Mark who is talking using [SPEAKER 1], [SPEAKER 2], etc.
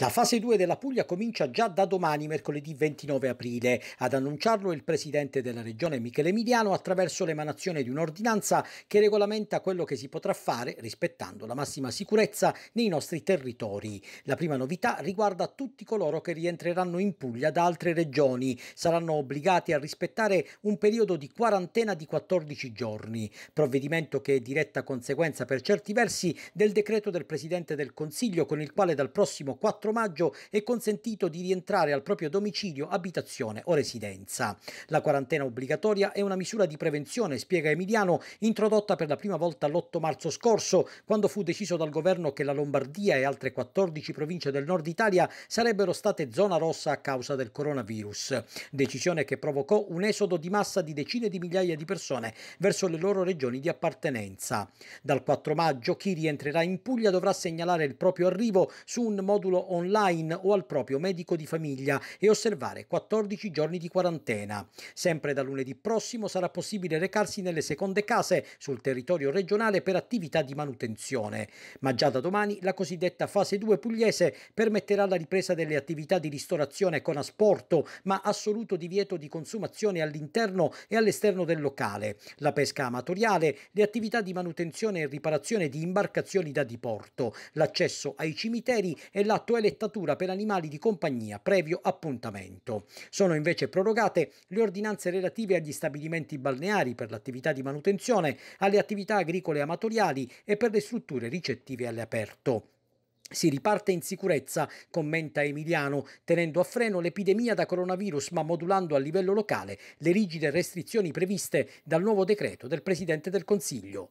[SPEAKER 1] La fase 2 della Puglia comincia già da domani, mercoledì 29 aprile. Ad annunciarlo il presidente della regione Michele Emiliano attraverso l'emanazione di un'ordinanza che regolamenta quello che si potrà fare rispettando la massima sicurezza nei nostri territori. La prima novità riguarda tutti coloro che rientreranno in Puglia da altre regioni. Saranno obbligati a rispettare un periodo di quarantena di 14 giorni, provvedimento che è diretta conseguenza per certi versi del decreto del presidente del Consiglio con il quale dal prossimo 4 24 maggio è consentito di rientrare al proprio domicilio, abitazione o residenza. La quarantena obbligatoria è una misura di prevenzione, spiega Emiliano, introdotta per la prima volta l'8 marzo scorso, quando fu deciso dal governo che la Lombardia e altre 14 province del nord Italia sarebbero state zona rossa a causa del coronavirus. Decisione che provocò un esodo di massa di decine di migliaia di persone verso le loro regioni di appartenenza. Dal 4 maggio chi rientrerà in Puglia dovrà segnalare il proprio arrivo su un modulo online online o al proprio medico di famiglia e osservare 14 giorni di quarantena. Sempre da lunedì prossimo sarà possibile recarsi nelle seconde case sul territorio regionale per attività di manutenzione, ma già da domani la cosiddetta fase 2 pugliese permetterà la ripresa delle attività di ristorazione con asporto, ma assoluto divieto di consumazione all'interno e all'esterno del locale, la pesca amatoriale, le attività di manutenzione e riparazione di imbarcazioni da diporto, l'accesso ai cimiteri e l'attuale brevettatura per animali di compagnia previo appuntamento. Sono invece prorogate le ordinanze relative agli stabilimenti balneari per l'attività di manutenzione, alle attività agricole amatoriali e per le strutture ricettive all'aperto. Si riparte in sicurezza, commenta Emiliano, tenendo a freno l'epidemia da coronavirus ma modulando a livello locale le rigide restrizioni previste dal nuovo decreto del Presidente del Consiglio.